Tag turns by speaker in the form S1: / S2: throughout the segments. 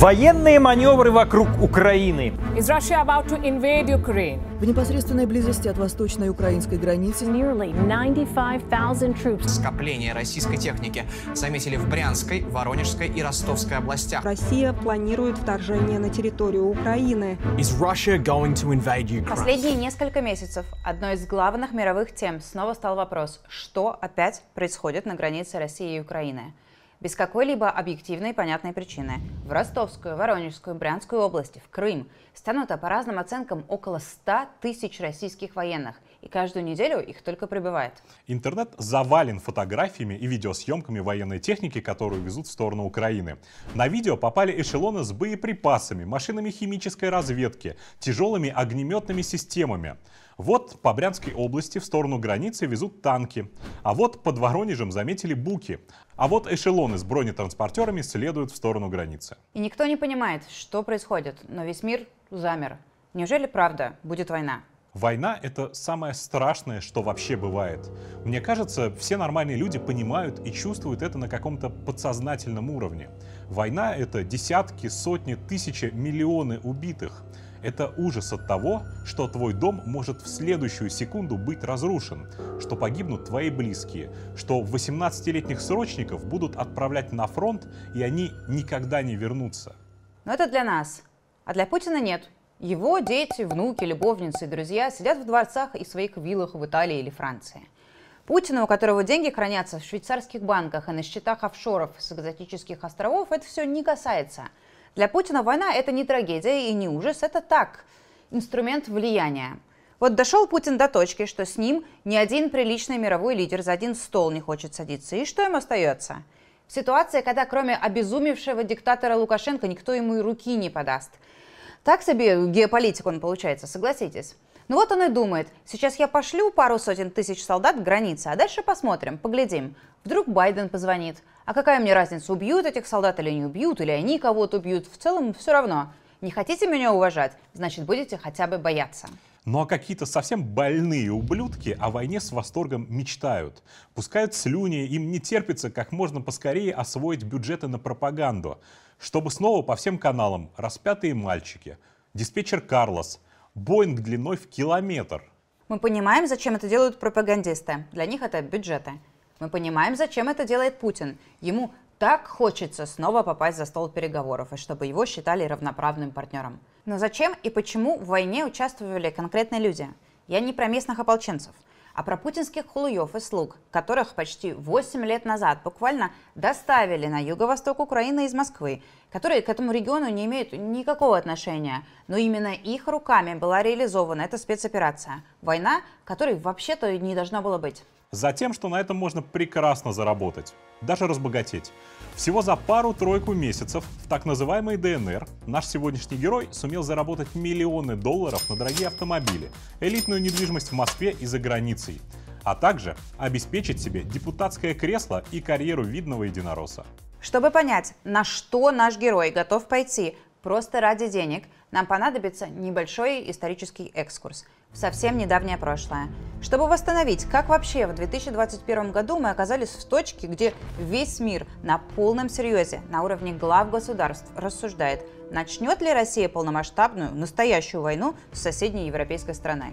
S1: Военные маневры вокруг Украины. В
S2: непосредственной близости от восточной украинской границы
S1: скопление российской техники заметили в Брянской, Воронежской и Ростовской областях. Россия
S3: планирует вторжение на территорию Украины.
S1: Последние
S3: несколько месяцев одной из главных мировых тем снова стал вопрос, что опять происходит на границе России и Украины без какой-либо объективной и понятной причины в Ростовскую, Воронежскую, Брянскую области, в Крым стануто по разным оценкам около 100 тысяч российских военных, и каждую неделю их только прибывает.
S1: Интернет завален фотографиями и видеосъемками военной техники, которую везут в сторону Украины. На видео попали эшелоны с боеприпасами, машинами химической разведки, тяжелыми огнеметными системами. Вот по Брянской области в сторону границы везут танки. А вот под Воронежем заметили буки. А вот эшелоны с бронетранспортерами следуют в сторону границы.
S3: И никто не понимает, что происходит, но весь мир замер. Неужели правда будет война?
S1: Война — это самое страшное, что вообще бывает. Мне кажется, все нормальные люди понимают и чувствуют это на каком-то подсознательном уровне. Война — это десятки, сотни, тысячи, миллионы убитых. Это ужас от того, что твой дом может в следующую секунду быть разрушен, что погибнут твои близкие, что 18-летних срочников будут отправлять на фронт, и они никогда не вернутся.
S3: Но это для нас, а для Путина нет. Его дети, внуки, любовницы и друзья сидят в дворцах и своих виллах в Италии или Франции. Путина, у которого деньги хранятся в швейцарских банках и на счетах офшоров с экзотических островов, это все не касается – для Путина война – это не трагедия и не ужас, это так, инструмент влияния. Вот дошел Путин до точки, что с ним ни один приличный мировой лидер за один стол не хочет садиться. И что им остается? В ситуации, когда кроме обезумевшего диктатора Лукашенко никто ему и руки не подаст. Так себе геополитик он получается, согласитесь. Ну вот он и думает, сейчас я пошлю пару сотен тысяч солдат к границе, а дальше посмотрим, поглядим. Вдруг Байден позвонит, а какая мне разница, убьют этих солдат или не убьют, или они кого-то убьют, в целом все равно. Не хотите меня уважать, значит будете хотя бы бояться.
S1: Ну а какие-то совсем больные ублюдки о войне с восторгом мечтают. Пускают слюни, им не терпится как можно поскорее освоить бюджеты на пропаганду. Чтобы снова по всем каналам распятые мальчики, диспетчер Карлос, Боинг длиной в километр.
S3: Мы понимаем, зачем это делают пропагандисты. Для них это бюджеты. Мы понимаем, зачем это делает Путин. Ему так хочется снова попасть за стол переговоров и чтобы его считали равноправным партнером. Но зачем и почему в войне участвовали конкретные люди? Я не про местных ополченцев, а про путинских хулуев и слуг, которых почти 8 лет назад буквально доставили на юго-восток Украины из Москвы, которые к этому региону не имеют никакого отношения, но именно их руками была реализована эта спецоперация, война, которой вообще-то не должно было быть.
S1: Затем, что на этом можно прекрасно заработать, даже разбогатеть. Всего за пару-тройку месяцев в так называемой ДНР наш сегодняшний герой сумел заработать миллионы долларов на дорогие автомобили, элитную недвижимость в Москве и за границей, а также обеспечить себе депутатское кресло и карьеру видного единоросса.
S3: Чтобы понять, на что наш герой готов пойти просто ради денег, нам понадобится небольшой исторический экскурс – в совсем недавнее прошлое. Чтобы восстановить, как вообще в 2021 году мы оказались в точке, где весь мир на полном серьезе, на уровне глав государств, рассуждает, начнет ли Россия полномасштабную, настоящую войну с соседней европейской страной.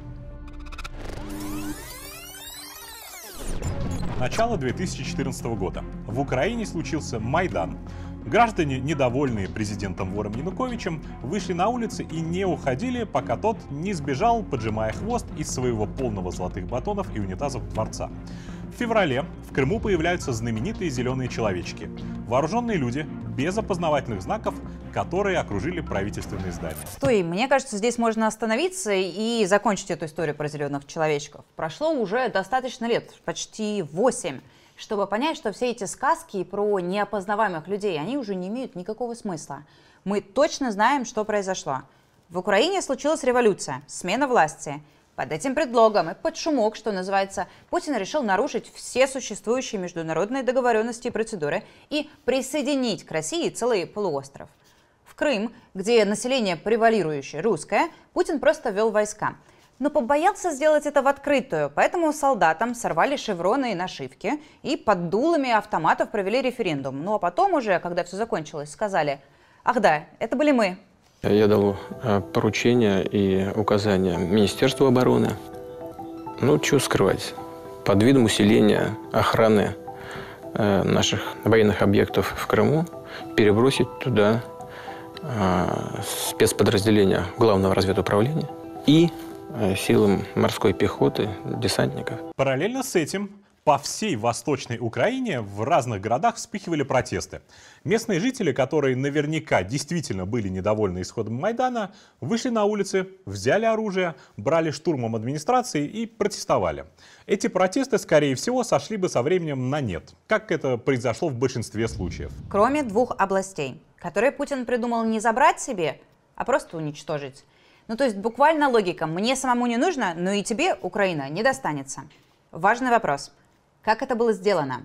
S1: Начало 2014 года. В Украине случился Майдан. Граждане, недовольные президентом Вором Януковичем, вышли на улицы и не уходили, пока тот не сбежал, поджимая хвост из своего полного золотых батонов и унитазов дворца. В феврале в Крыму появляются знаменитые зеленые человечки. Вооруженные люди, без опознавательных знаков, которые окружили правительственные здания.
S3: Стой, мне кажется, здесь можно остановиться и закончить эту историю про зеленых человечков. Прошло уже достаточно лет, почти восемь чтобы понять, что все эти сказки про неопознаваемых людей, они уже не имеют никакого смысла. Мы точно знаем, что произошло. В Украине случилась революция, смена власти. Под этим предлогом и под шумок, что называется, Путин решил нарушить все существующие международные договоренности и процедуры и присоединить к России целый полуостров. В Крым, где население превалирующее русское, Путин просто ввел войска – но побоялся сделать это в открытую, поэтому солдатам сорвали шевроны и нашивки и под дулами автоматов провели референдум. Ну а потом уже, когда все закончилось, сказали, ах да, это были мы.
S1: Я дал э, поручения и указания Министерству обороны. Ну, что скрывать, под видом усиления охраны э, наших военных объектов в Крыму перебросить туда э, спецподразделения Главного разведуправления и Э, силам морской пехоты, десантников. Параллельно с этим по всей Восточной Украине в разных городах вспыхивали протесты. Местные жители, которые наверняка действительно были недовольны исходом Майдана, вышли на улицы, взяли оружие, брали штурмом администрации и протестовали. Эти протесты, скорее всего, сошли бы со временем на нет, как это произошло в большинстве случаев.
S3: Кроме двух областей, которые Путин придумал не забрать себе, а просто уничтожить – ну, то есть буквально логика. Мне самому не нужно, но и тебе, Украина, не достанется. Важный вопрос. Как это было сделано?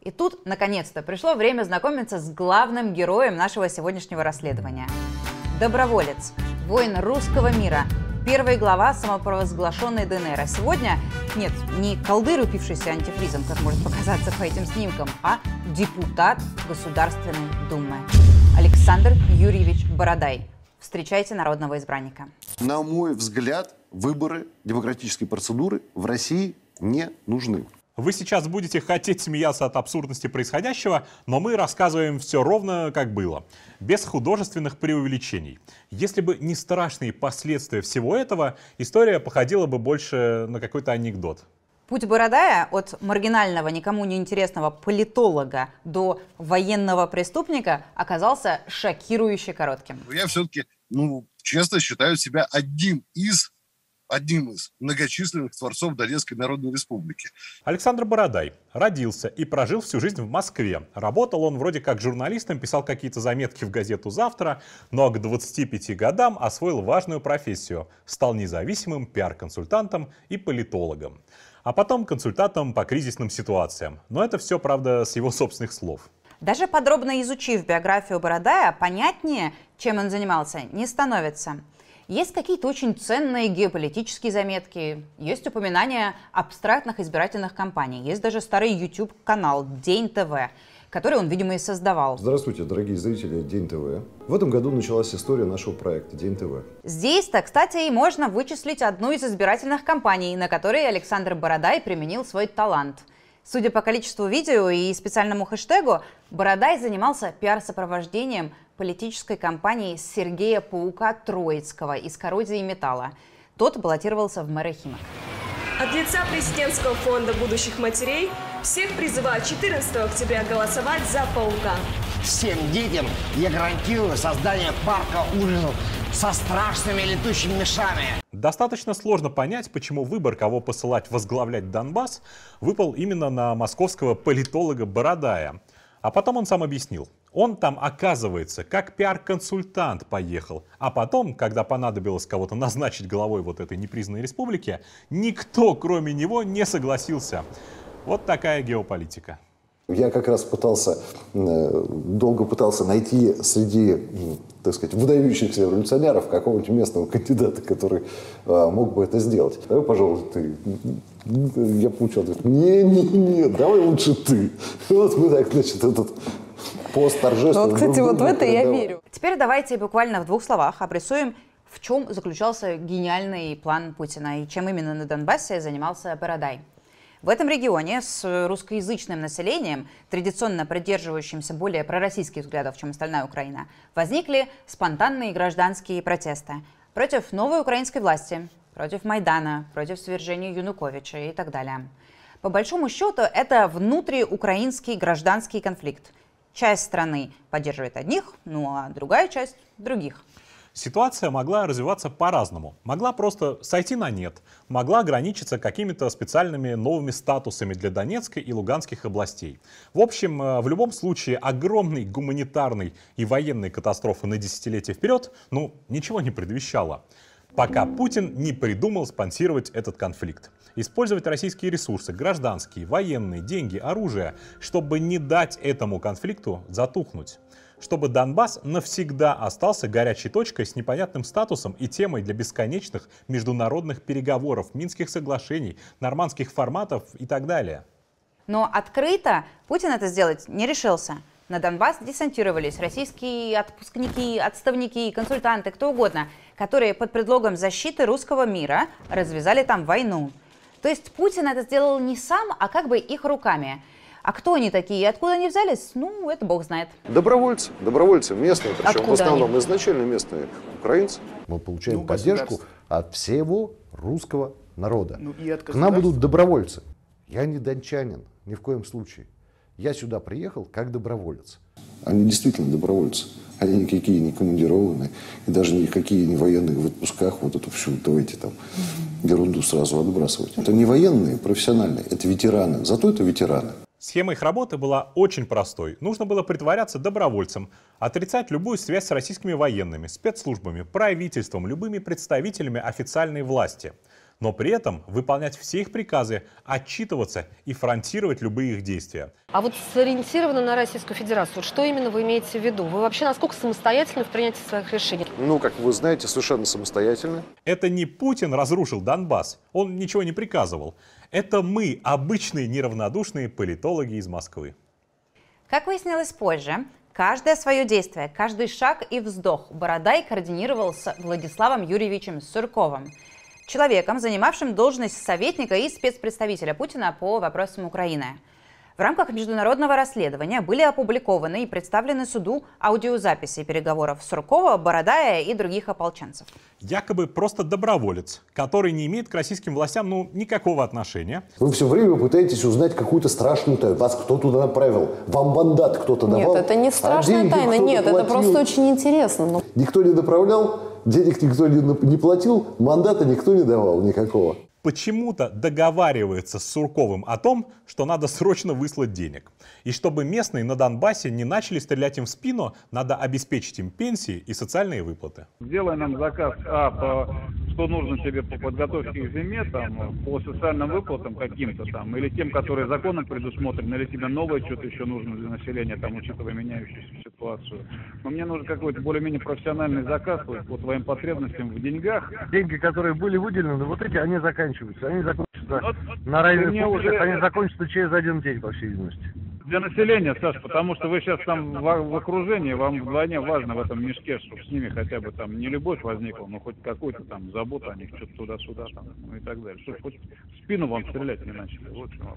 S3: И тут, наконец-то, пришло время знакомиться с главным героем нашего сегодняшнего расследования. Доброволец, воин русского мира, первый глава самопровозглашенной ДНР. А сегодня, нет, не колдырь, упившийся антифризом, как может показаться по этим снимкам, а депутат Государственной Думы Александр Юрьевич Бородай – Встречайте народного избранника.
S2: На мой взгляд, выборы,
S1: демократической процедуры в России не нужны. Вы сейчас будете хотеть смеяться от абсурдности происходящего, но мы рассказываем все ровно, как было. Без художественных преувеличений. Если бы не страшные последствия всего этого, история походила бы больше на какой-то анекдот.
S3: Путь Бородая от маргинального, никому не интересного политолога до военного преступника оказался шокирующе коротким.
S2: Я все-таки, ну, честно считаю себя одним из одним
S1: из многочисленных творцов Донецкой Народной Республики. Александр Бородай родился и прожил всю жизнь в Москве. Работал он вроде как журналистом, писал какие-то заметки в газету «Завтра», но к 25 годам освоил важную профессию, стал независимым пиар-консультантом и политологом а потом консультантом по кризисным ситуациям. Но это все, правда, с его собственных слов.
S3: Даже подробно изучив биографию Бородая, понятнее, чем он занимался, не становится. Есть какие-то очень ценные геополитические заметки, есть упоминания абстрактных избирательных кампаний, есть даже старый YouTube-канал «День ТВ», который он, видимо, и создавал.
S2: Здравствуйте, дорогие зрители День ТВ. В этом году началась история нашего проекта День ТВ.
S3: Здесь-то, кстати, и можно вычислить одну из избирательных кампаний, на которой Александр Бородай применил свой талант. Судя по количеству видео и специальному хэштегу, Бородай занимался пиар-сопровождением политической кампании Сергея Паука Троицкого из коррозии металла. Тот баллотировался в мэры Химок. От лица президентского фонда будущих матерей всех призываю 14 октября голосовать за паука.
S2: Всем детям я гарантирую создание парка ужасов со страшными летучими
S1: мешами. Достаточно сложно понять, почему выбор, кого посылать возглавлять Донбасс, выпал именно на московского политолога Бородая. А потом он сам объяснил. Он там, оказывается, как пиар-консультант поехал. А потом, когда понадобилось кого-то назначить главой вот этой непризнанной республики, никто, кроме него, не согласился. Вот такая геополитика.
S2: Я как раз пытался, э, долго пытался найти среди, так сказать, выдающихся революционеров какого-нибудь местного кандидата, который а, мог бы это сделать. Давай, пожалуйста, ты. Я получил ответ. Не, не, не, давай лучше ты. Вот мы так, значит, этот пост торжественно. Ну вот, кстати, вот в это я верю.
S3: Теперь давайте буквально в двух словах обрисуем в чем заключался гениальный план Путина и чем именно на Донбассе занимался Бородай. В этом регионе с русскоязычным населением, традиционно придерживающимся более пророссийских взглядов, чем остальная Украина, возникли спонтанные гражданские протесты против новой украинской власти, против Майдана, против свержения Януковича и так далее. По большому счету, это внутриукраинский гражданский конфликт. Часть страны поддерживает одних, ну а другая часть
S1: – других. Ситуация могла развиваться по-разному. Могла просто сойти на нет, могла ограничиться какими-то специальными новыми статусами для Донецкой и Луганских областей. В общем, э, в любом случае, огромной гуманитарной и военной катастрофы на десятилетия вперед, ну, ничего не предвещало пока Путин не придумал спонсировать этот конфликт. Использовать российские ресурсы, гражданские, военные, деньги, оружие, чтобы не дать этому конфликту затухнуть чтобы Донбасс навсегда остался горячей точкой с непонятным статусом и темой для бесконечных международных переговоров, минских соглашений, нормандских форматов и так далее.
S3: Но открыто Путин это сделать не решился. На Донбасс десантировались российские отпускники, отставники, консультанты, кто угодно, которые под предлогом защиты русского мира развязали там войну. То есть Путин это сделал не сам, а как бы их руками – а кто они такие откуда они взялись, ну, это бог знает.
S2: Добровольцы, добровольцы местные, причем откуда в основном они? изначально местные украинцы. Мы получаем ну, поддержку от всего русского народа. Ну, и от К нам будут добровольцы. Я не дончанин, ни в коем случае. Я сюда приехал как доброволец. Они действительно добровольцы. Они никакие не командированные, и даже никакие не военные в отпусках. Вот эту всю, давайте там ерунду сразу отбрасывать. Это не военные, а профессиональные, это ветераны. Зато это ветераны.
S1: Схема их работы была очень простой. Нужно было притворяться добровольцем, отрицать любую связь с российскими военными, спецслужбами, правительством, любыми представителями официальной власти. Но при этом выполнять все их приказы, отчитываться и фронтировать любые их действия.
S2: А
S3: вот сориентировано на Российскую Федерацию, что именно вы имеете в виду? Вы вообще насколько самостоятельны в принятии
S1: своих решений? Ну, как вы знаете, совершенно самостоятельно. Это не Путин разрушил Донбасс, он ничего не приказывал. Это мы, обычные неравнодушные политологи из Москвы.
S3: Как выяснилось позже, каждое свое действие, каждый шаг и вздох Бородай координировал с Владиславом Юрьевичем Сурковым, человеком, занимавшим должность советника и спецпредставителя Путина по вопросам Украины – в рамках международного расследования были опубликованы и представлены суду аудиозаписи переговоров Суркова, Бородая и других ополченцев.
S1: Якобы просто доброволец, который не имеет к российским властям ну никакого отношения.
S2: Вы все время пытаетесь узнать какую-то страшную тайну. Вас кто туда направил? Вам бандат кто-то давал? А нет, это не страшная а тайна,
S3: нет, платил. это просто очень интересно. Но...
S2: Никто не направлял, денег никто не, не платил, мандата никто не давал никакого
S1: почему-то договаривается с Сурковым о том, что надо срочно выслать денег. И чтобы местные на Донбассе не начали стрелять им в спину, надо обеспечить им пенсии и социальные выплаты.
S4: Сделай нам заказ А по что нужно тебе по подготовке к зиме, там, по социальным выплатам каким-то там, или тем, которые законом предусмотрены, или тебе новое что-то еще нужно для населения, там, учитывая меняющуюся ситуацию. Но мне нужен какой-то более-менее профессиональный заказ вот, по твоим потребностям в деньгах. Деньги, которые были выделены, вот эти, они
S2: заканчиваются. Они закончатся Но
S4: ну, на районе уже... они закончатся
S2: через один день, по всей видимости
S4: для населения, Саш, потому что вы сейчас там в, в окружении, вам вдвойне важно в этом мешке, чтобы с ними хотя бы там не любовь возникла, но хоть какую-то там заботу о них, что-то туда-сюда там, ну и так
S3: далее. Чтобы хоть в спину вам стрелять не начали. Вот что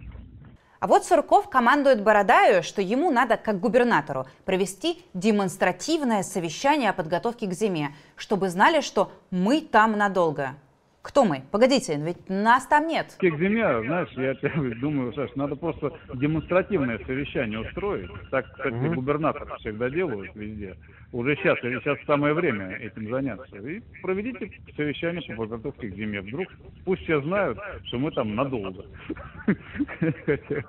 S3: А вот Сурков командует Бородаю, что ему надо, как губернатору, провести демонстративное совещание о подготовке к зиме, чтобы знали, что мы там надолго. Кто мы? Погодите, ведь нас там нет.
S4: Кекземья, знаешь, я думаю, Саш, надо просто демонстративное совещание устроить. Так, кстати, губернаторы всегда делают везде уже сейчас, или сейчас самое время этим заняться. И проведите совещание по подготовке к зиме. Вдруг пусть все знают, что мы там надолго.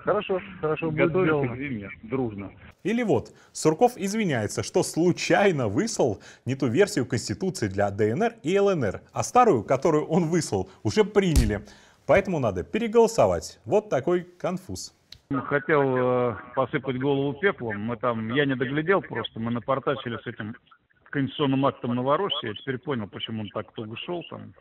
S1: Хорошо, хорошо. Готовимся к зиме дружно. Или вот, Сурков извиняется, что случайно выслал не ту версию Конституции для ДНР и ЛНР, а старую, которую он выслал, уже приняли. Поэтому надо переголосовать. Вот такой конфуз хотел э,
S4: посыпать голову пеплом. Мы там, я не доглядел просто, мы напортачили с этим конституционным актом Новороссии. Я теперь понял, почему он так туго шел там.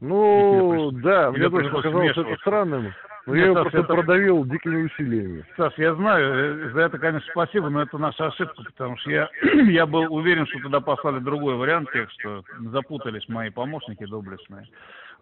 S4: Ну, да, мне тоже показалось это странным. Но Нет, я Саш, просто это...
S2: продавил дикими усилиями.
S4: Саш, я знаю, э, за это, конечно, спасибо, но это наша ошибка, потому что я, я был уверен, что туда послали другой вариант текста. Запутались мои помощники доблестные.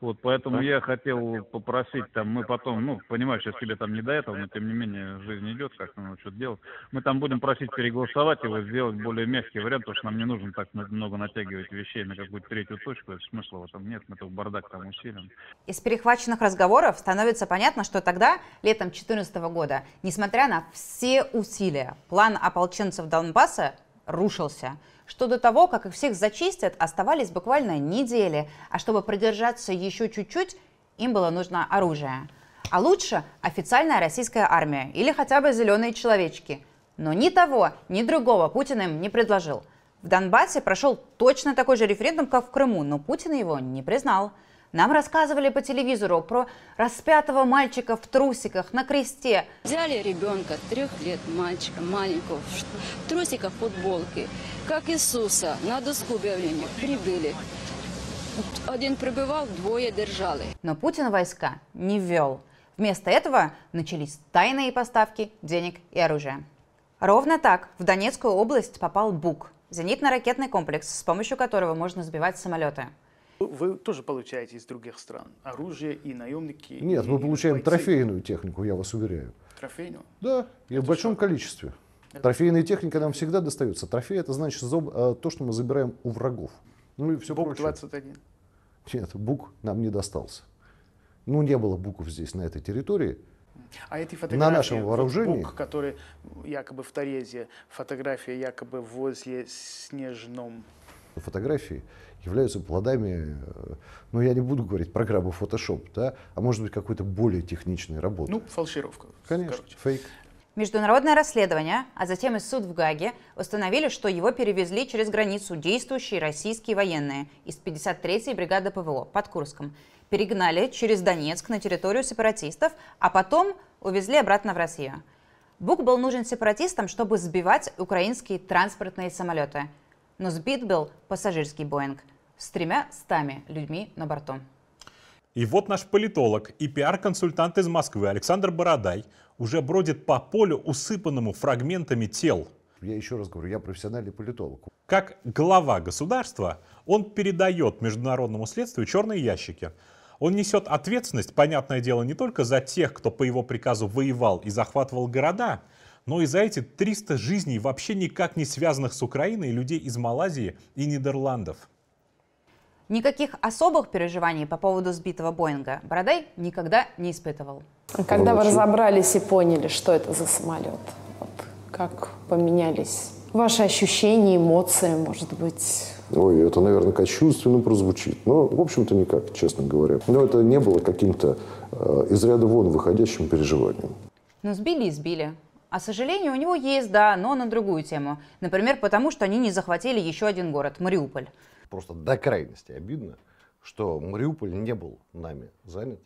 S4: Вот, поэтому так. я хотел попросить, там, мы потом, ну, понимаю, сейчас тебе там не до этого, но тем не менее жизнь идет, как-то надо что-то делать. Мы там будем просить переголосовать его, сделать более мягкий вариант, потому что нам не нужно так много натягивать вещей на какую-то третью точку, это смысла в этом нет, мы этого бардак там усилим.
S3: Из перехваченных разговоров становится понятно, что тогда, летом 2014 года, несмотря на все усилия, план ополченцев Донбасса рушился что до того, как их всех зачистят, оставались буквально недели, а чтобы продержаться еще чуть-чуть, им было нужно оружие. А лучше официальная российская армия или хотя бы зеленые человечки. Но ни того, ни другого Путин им не предложил. В Донбассе прошел точно такой же референдум, как в Крыму, но Путин его не признал. Нам рассказывали по телевизору про распятого мальчика в трусиках на кресте. Взяли ребенка, трех лет мальчика, маленького, в трусиках, футболке, как Иисуса, на доску объявления прибыли. Один прибывал, двое держали. Но Путин войска не ввел. Вместо этого начались тайные поставки денег и оружия. Ровно так в Донецкую область попал БУК – зенитно-ракетный комплекс, с помощью которого можно сбивать самолеты – вы тоже получаете из других стран оружие и наемники? Нет, и мы получаем бойцы.
S2: трофейную технику, я вас уверяю. Трофейную? Да, и это в большом что? количестве. Это... Трофейная техника нам всегда достается. Трофей это значит э, то, что мы забираем у врагов. Ну и все Бук прочее. 21. Нет, бук нам не достался. Ну, не было буков здесь, на этой территории.
S3: А эти фотографии, на нашем вооружении. Бук, который якобы в Торезе, фотография якобы возле Снежном
S2: что фотографии являются плодами, э, ну я не буду говорить программы Photoshop, да, а может быть какой-то более техничной работы.
S3: Ну, фальшировка.
S2: Конечно, короче. фейк.
S3: Международное расследование, а затем и суд в Гаге установили, что его перевезли через границу действующие российские военные из 53-й бригады ПВО под Курском. Перегнали через Донецк на территорию сепаратистов, а потом увезли обратно в Россию. Бук был нужен сепаратистам, чтобы сбивать украинские транспортные самолеты – но сбит был пассажирский Боинг с тремя стами людьми на борту.
S1: И вот наш политолог и пиар-консультант из Москвы Александр Бородай уже бродит по полю, усыпанному фрагментами тел. Я еще раз говорю, я профессиональный политолог. Как глава государства он передает международному следствию черные ящики. Он несет ответственность, понятное дело, не только за тех, кто по его приказу воевал и захватывал города, но и за эти 300 жизней, вообще никак не связанных с Украиной, людей из Малайзии и Нидерландов.
S3: Никаких особых переживаний по поводу сбитого Боинга Бородай никогда не испытывал.
S1: А когда вы разобрались и поняли, что это за самолет, вот,
S2: как поменялись ваши ощущения, эмоции, может быть? Ой, это, наверное, кощунственно прозвучит. Но, в общем-то, никак, честно говоря. Но это не было каким-то э, из ряда вон выходящим переживанием.
S3: Ну, сбили и сбили. А сожалению, у него есть, да, но на другую тему. Например, потому что они не захватили еще один город, Мариуполь.
S2: Просто до крайности обидно, что Мариуполь не был нами занят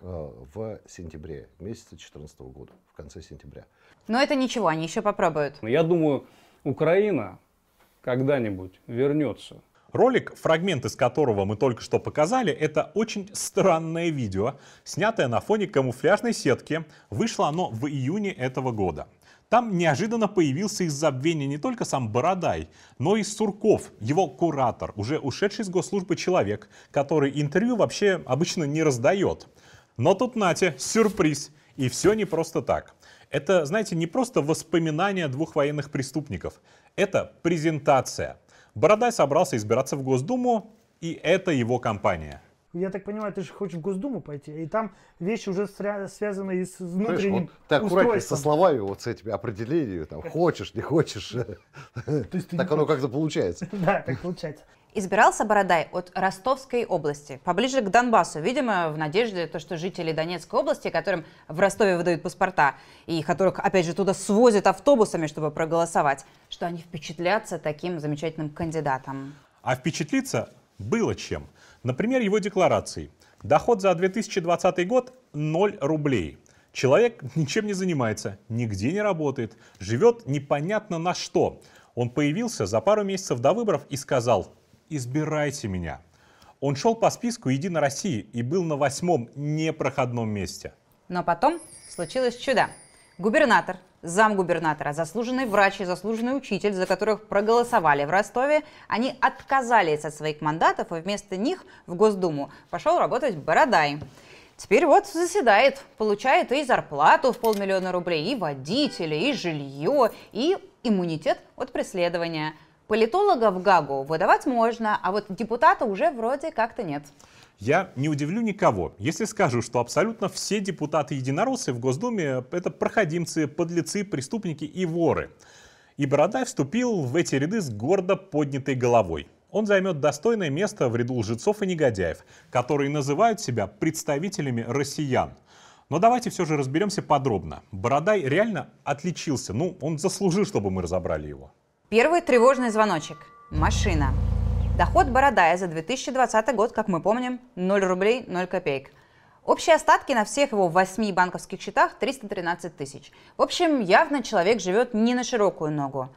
S2: а, в сентябре месяце 2014 года, в конце сентября.
S3: Но это ничего,
S1: они еще попробуют. Я думаю, Украина когда-нибудь вернется Ролик, фрагмент из которого мы только что показали, это очень странное видео, снятое на фоне камуфляжной сетки. Вышло оно в июне этого года. Там неожиданно появился из забвения не только сам Бородай, но и Сурков, его куратор, уже ушедший из госслужбы человек, который интервью вообще обычно не раздает. Но тут, Натя, сюрприз. И все не просто так. Это, знаете, не просто воспоминания двух военных преступников. Это презентация – Бородай собрался избираться в Госдуму, и это его компания. Я так понимаю, ты же хочешь в Госдуму пойти, и там вещи уже связаны с внутренним Знаешь, вот ты аккуратнее со словами, вот с этими
S2: определениями, там, хочешь, не хочешь. так оно как-то получается.
S1: Да, так получается.
S3: Избирался Бородай от Ростовской области, поближе к Донбассу, видимо, в надежде, то, что жители Донецкой области, которым в Ростове выдают паспорта, и которых, опять же, туда свозят автобусами, чтобы проголосовать, что они впечатлятся таким замечательным кандидатом.
S1: А впечатлиться было чем. Например, его декларации. Доход за 2020 год 0 рублей. Человек ничем не занимается, нигде не работает, живет непонятно на что. Он появился за пару месяцев до выборов и сказал «Избирайте меня». Он шел по списку «Единой России» и был на восьмом непроходном месте.
S3: Но потом случилось чудо. Губернатор, замгубернатора, заслуженный врач и заслуженный учитель, за которых проголосовали в Ростове, они отказались от своих мандатов, и вместо них в Госдуму пошел работать Бородай. Теперь вот заседает, получает и зарплату в полмиллиона рублей, и водителя, и жилье, и иммунитет от преследования. Политолога в Гагу выдавать можно, а вот депутата уже вроде как-то нет.
S1: Я не удивлю никого, если скажу, что абсолютно все депутаты-единороссы в Госдуме — это проходимцы, подлецы, преступники и воры. И Бородай вступил в эти ряды с гордо поднятой головой. Он займет достойное место в ряду лжецов и негодяев, которые называют себя представителями россиян. Но давайте все же разберемся подробно. Бородай реально отличился, ну, он заслужил, чтобы мы разобрали его.
S3: Первый тревожный звоночек. Машина. Доход Бородая за 2020 год, как мы помним, 0 рублей 0 копеек. Общие остатки на всех его восьми банковских счетах 313 тысяч. В общем, явно человек живет не на широкую ногу,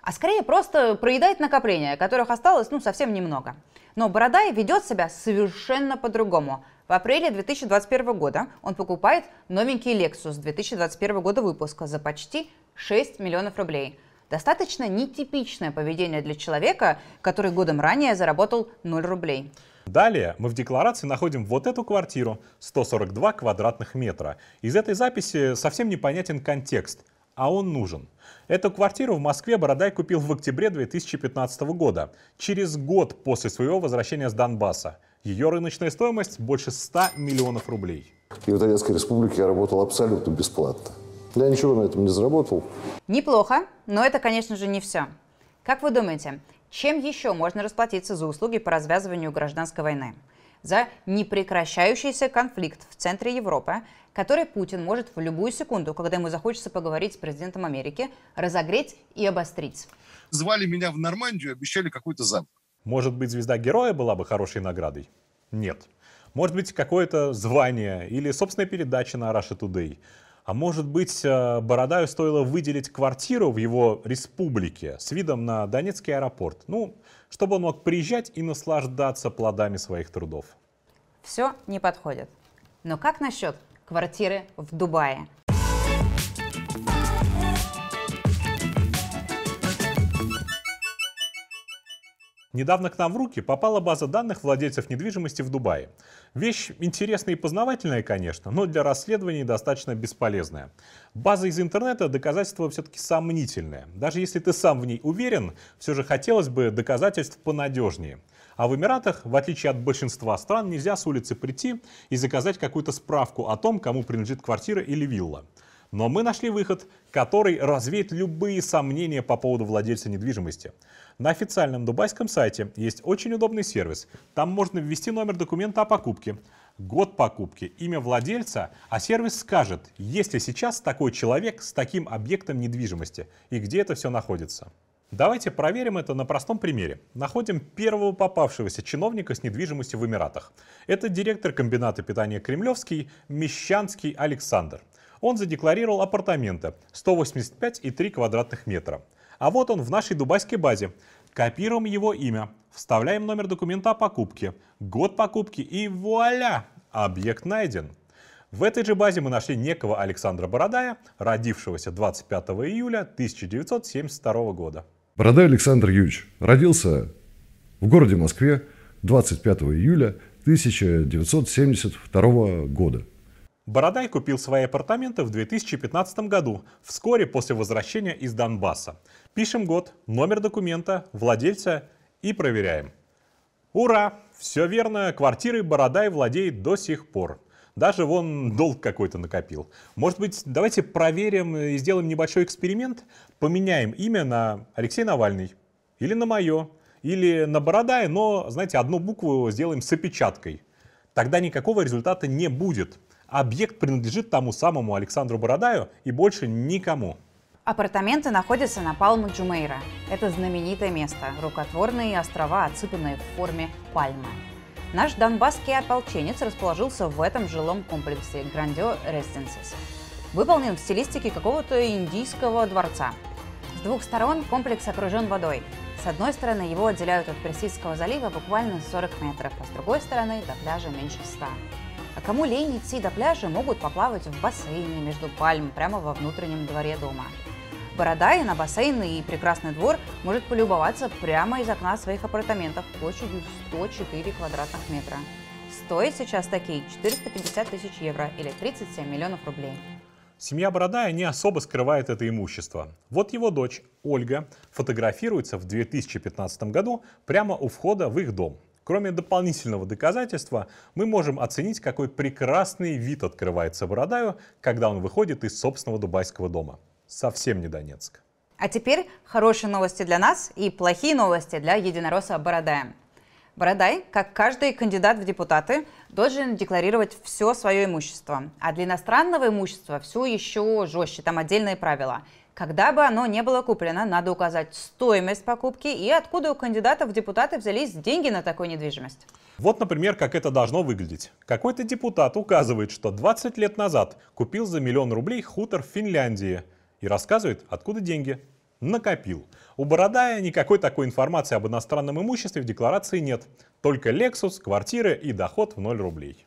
S3: а скорее просто проедает накопления, которых осталось ну совсем немного. Но Бородай ведет себя совершенно по-другому. В апреле 2021 года он покупает новенький Lexus 2021 года выпуска за почти 6 миллионов рублей – Достаточно нетипичное поведение для человека, который годом ранее заработал 0 рублей.
S1: Далее мы в декларации находим вот эту квартиру, 142 квадратных метра. Из этой записи совсем непонятен контекст, а он нужен. Эту квартиру в Москве Бородай купил в октябре 2015 года, через год после своего возвращения с Донбасса. Ее рыночная стоимость больше 100 миллионов рублей.
S2: И в Донецкой республике я работал абсолютно бесплатно. Я ничего на этом не заработал.
S3: Неплохо, но это, конечно же, не все. Как вы думаете, чем еще можно расплатиться за услуги по развязыванию гражданской войны? За непрекращающийся конфликт в центре Европы, который Путин может в любую секунду, когда ему захочется поговорить с президентом Америки, разогреть и обострить.
S1: Звали меня в Нормандию, обещали какой-то замок. Может быть, звезда героя была бы хорошей наградой? Нет. Может быть, какое-то звание или собственная передача на Russia Today. А может быть, э, Бородаю стоило выделить квартиру в его республике с видом на Донецкий аэропорт, ну, чтобы он мог приезжать и наслаждаться плодами своих трудов.
S3: Все не подходит. Но как насчет квартиры в Дубае?
S1: Недавно к нам в руки попала база данных владельцев недвижимости в Дубае. Вещь интересная и познавательная, конечно, но для расследований достаточно бесполезная. База из интернета доказательства все-таки сомнительное. Даже если ты сам в ней уверен, все же хотелось бы доказательств понадежнее. А в Эмиратах, в отличие от большинства стран, нельзя с улицы прийти и заказать какую-то справку о том, кому принадлежит квартира или вилла. Но мы нашли выход, который развеет любые сомнения по поводу владельца недвижимости. На официальном дубайском сайте есть очень удобный сервис. Там можно ввести номер документа о покупке, год покупки, имя владельца, а сервис скажет, есть ли сейчас такой человек с таким объектом недвижимости и где это все находится. Давайте проверим это на простом примере. Находим первого попавшегося чиновника с недвижимостью в Эмиратах. Это директор комбината питания «Кремлевский» Мещанский Александр – он задекларировал апартаменты 185,3 квадратных метра. А вот он в нашей дубайской базе. Копируем его имя, вставляем номер документа о покупке, год покупки и вуаля! Объект найден. В этой же базе мы нашли некого Александра Бородая, родившегося 25 июля 1972 года.
S2: Бородай Александр Юрьевич родился в городе Москве 25 июля 1972 года.
S1: Бородай купил свои апартаменты в 2015 году, вскоре после возвращения из Донбасса. Пишем год, номер документа, владельца и проверяем. Ура! Все верно, квартиры Бородай владеет до сих пор. Даже вон долг какой-то накопил. Может быть, давайте проверим и сделаем небольшой эксперимент? Поменяем имя на Алексей Навальный. Или на мое. Или на Бородай, но, знаете, одну букву сделаем с опечаткой. Тогда никакого результата не будет. Объект принадлежит тому самому Александру Бородаю и больше никому.
S3: Апартаменты находятся на Палму Джумейра. Это знаменитое место, рукотворные острова, отсыпанные в форме пальмы. Наш донбасский ополченец расположился в этом жилом комплексе Грандио Residences. Выполнен в стилистике какого-то индийского дворца. С двух сторон комплекс окружен водой. С одной стороны его отделяют от Персидского залива буквально 40 метров, а с другой стороны до пляжа меньше 100. Кому лень идти до пляжа, могут поплавать в бассейне между пальм прямо во внутреннем дворе дома. Бородай на бассейн и прекрасный двор может полюбоваться прямо из окна своих апартаментов площадью 104 квадратных метра. Стоит сейчас такие 450 тысяч евро или 37 миллионов рублей.
S1: Семья Бородая не особо скрывает это имущество. Вот его дочь Ольга фотографируется в 2015 году прямо у входа в их дом. Кроме дополнительного доказательства, мы можем оценить, какой прекрасный вид открывается Бородаю, когда он выходит из собственного дубайского дома. Совсем не Донецк.
S3: А теперь хорошие новости для нас и плохие новости для единоросса Бородая. Бородай, как каждый кандидат в депутаты, должен декларировать все свое имущество. А для иностранного имущества все еще жестче, там отдельные правила. Когда бы оно не было куплено, надо указать стоимость покупки и откуда у кандидатов в депутаты взялись деньги на такую недвижимость.
S1: Вот, например, как это должно выглядеть. Какой-то депутат указывает, что 20 лет назад купил за миллион рублей хутор в Финляндии и рассказывает, откуда деньги. Накопил. У Бородая никакой такой информации об иностранном имуществе в декларации нет. Только Lexus, квартиры и доход в 0 рублей.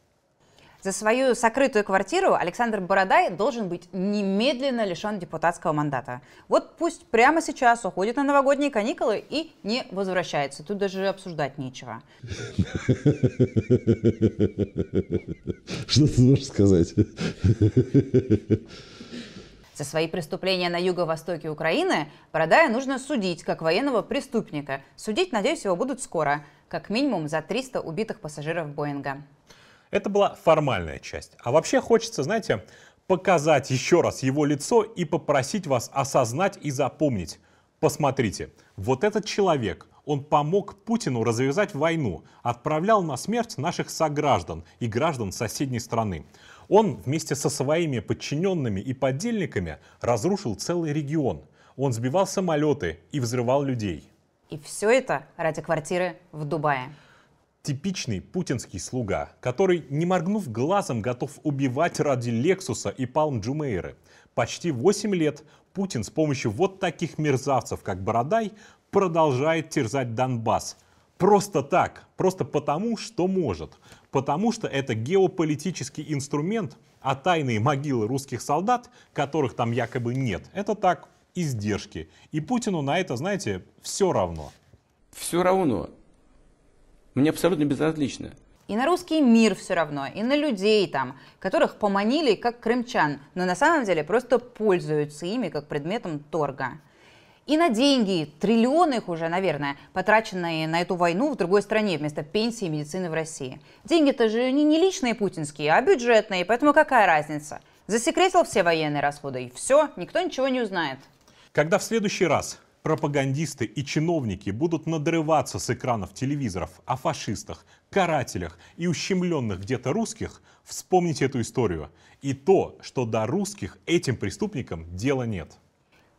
S3: За свою сокрытую квартиру Александр Бородай должен быть немедленно лишен депутатского мандата. Вот пусть прямо сейчас уходит на новогодние каникулы и не возвращается. Тут даже обсуждать нечего.
S1: Что ты можешь
S2: сказать?
S3: За свои преступления на юго-востоке Украины Бородая нужно судить как военного преступника. Судить, надеюсь, его будут скоро. Как минимум за 300 убитых пассажиров Боинга.
S1: Это была формальная часть. А вообще хочется, знаете, показать еще раз его лицо и попросить вас осознать и запомнить. Посмотрите, вот этот человек, он помог Путину развязать войну, отправлял на смерть наших сограждан и граждан соседней страны. Он вместе со своими подчиненными и подельниками разрушил целый регион. Он сбивал самолеты и взрывал людей.
S3: И все это ради квартиры в
S1: Дубае. Типичный путинский слуга, который, не моргнув глазом, готов убивать ради Лексуса и Палм Джумейры. Почти 8 лет Путин с помощью вот таких мерзавцев, как Бородай, продолжает терзать Донбасс. Просто так, просто потому, что может. Потому что это геополитический инструмент, а тайные могилы русских солдат, которых там якобы нет, это так, издержки. И Путину на это, знаете, все равно. Все равно. Мне абсолютно безразлично.
S3: И на русский мир все равно, и на людей там, которых поманили как крымчан, но на самом деле просто пользуются ими как предметом торга. И на деньги, триллионы их уже, наверное, потраченные на эту войну в другой стране вместо пенсии и медицины в России. Деньги-то же не, не личные путинские, а бюджетные, поэтому какая разница? Засекретил все военные расходы, и все, никто ничего не узнает.
S1: Когда в следующий раз пропагандисты и чиновники будут надрываться с экранов телевизоров о фашистах, карателях и ущемленных где-то русских, вспомните эту историю. И то, что до русских этим преступникам дела нет.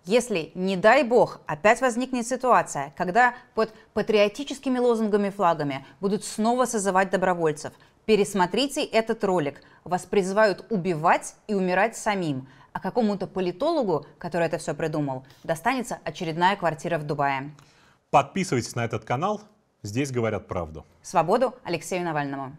S3: Если, не дай бог, опять возникнет ситуация, когда под патриотическими лозунгами и флагами будут снова созывать добровольцев, пересмотрите этот ролик. Вас призывают убивать и умирать самим – а какому-то политологу, который это все придумал, достанется очередная квартира в Дубае.
S1: Подписывайтесь на этот канал, здесь говорят правду.
S3: Свободу Алексею Навальному.